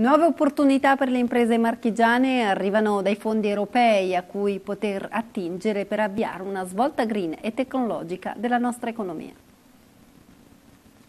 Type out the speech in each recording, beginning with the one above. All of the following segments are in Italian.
Nuove opportunità per le imprese marchigiane arrivano dai fondi europei a cui poter attingere per avviare una svolta green e tecnologica della nostra economia.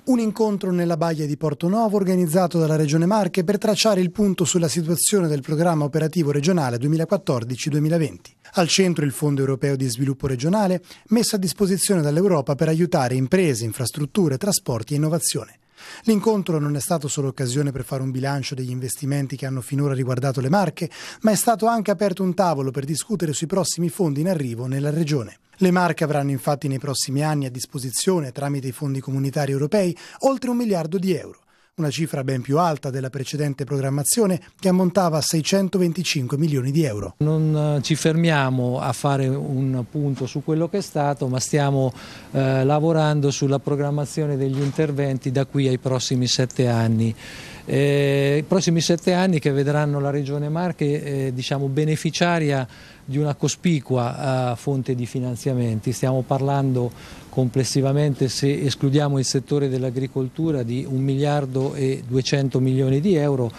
Un incontro nella baia di Porto Novo organizzato dalla Regione Marche per tracciare il punto sulla situazione del programma operativo regionale 2014-2020. Al centro il Fondo europeo di sviluppo regionale, messo a disposizione dall'Europa per aiutare imprese, infrastrutture, trasporti e innovazione. L'incontro non è stato solo occasione per fare un bilancio degli investimenti che hanno finora riguardato le Marche, ma è stato anche aperto un tavolo per discutere sui prossimi fondi in arrivo nella regione. Le Marche avranno infatti nei prossimi anni a disposizione, tramite i fondi comunitari europei, oltre un miliardo di euro una cifra ben più alta della precedente programmazione che ammontava a 625 milioni di euro. Non eh, ci fermiamo a fare un punto su quello che è stato, ma stiamo eh, lavorando sulla programmazione degli interventi da qui ai prossimi sette anni. Eh, I prossimi sette anni che vedranno la Regione Marche eh, diciamo, beneficiaria di una cospicua eh, fonte di finanziamenti, stiamo parlando complessivamente se escludiamo il settore dell'agricoltura di 1 miliardo e 200 milioni di euro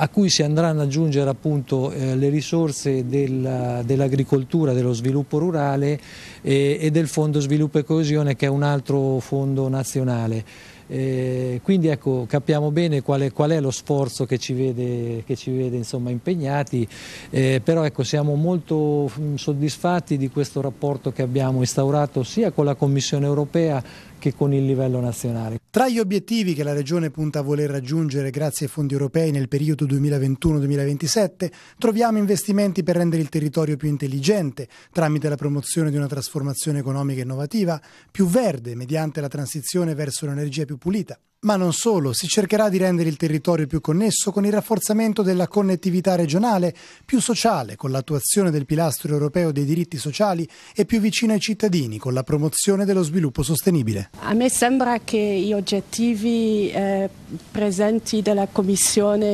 a cui si andranno ad aggiungere appunto, eh, le risorse del, dell'agricoltura, dello sviluppo rurale e, eh, e del Fondo Sviluppo e Coesione che è un altro fondo nazionale. Eh, quindi ecco, capiamo bene qual è, qual è, lo sforzo che ci vede, che ci vede insomma, impegnati, eh, però ecco, siamo molto soddisfatti di questo rapporto che abbiamo instaurato sia con la Commissione europea che con il livello nazionale. Tra gli obiettivi che la Regione punta a voler raggiungere grazie ai fondi europei nel periodo 2021-2027 troviamo investimenti per rendere il territorio più intelligente tramite la promozione di una trasformazione economica innovativa, più verde mediante la transizione verso un'energia più pulita, ma non solo, si cercherà di rendere il territorio più connesso con il rafforzamento della connettività regionale, più sociale con l'attuazione del pilastro europeo dei diritti sociali e più vicino ai cittadini con la promozione dello sviluppo sostenibile. A me sembra che gli obiettivi eh, presenti dalla Commissione,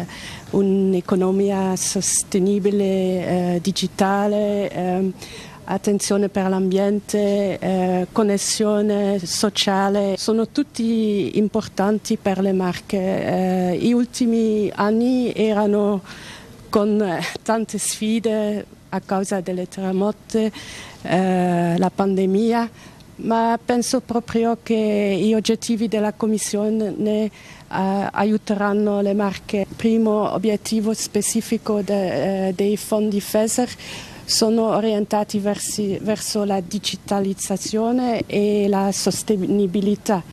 eh, un'economia sostenibile, eh, digitale, ehm, attenzione per l'ambiente, eh, connessione sociale, sono tutti importanti per le marche. Eh, gli ultimi anni erano con eh, tante sfide a causa delle terremotte, eh, la pandemia, ma penso proprio che gli obiettivi della Commissione Uh, aiuteranno le marche. Il Primo obiettivo specifico de, uh, dei fondi FESER sono orientati versi, verso la digitalizzazione e la sostenibilità.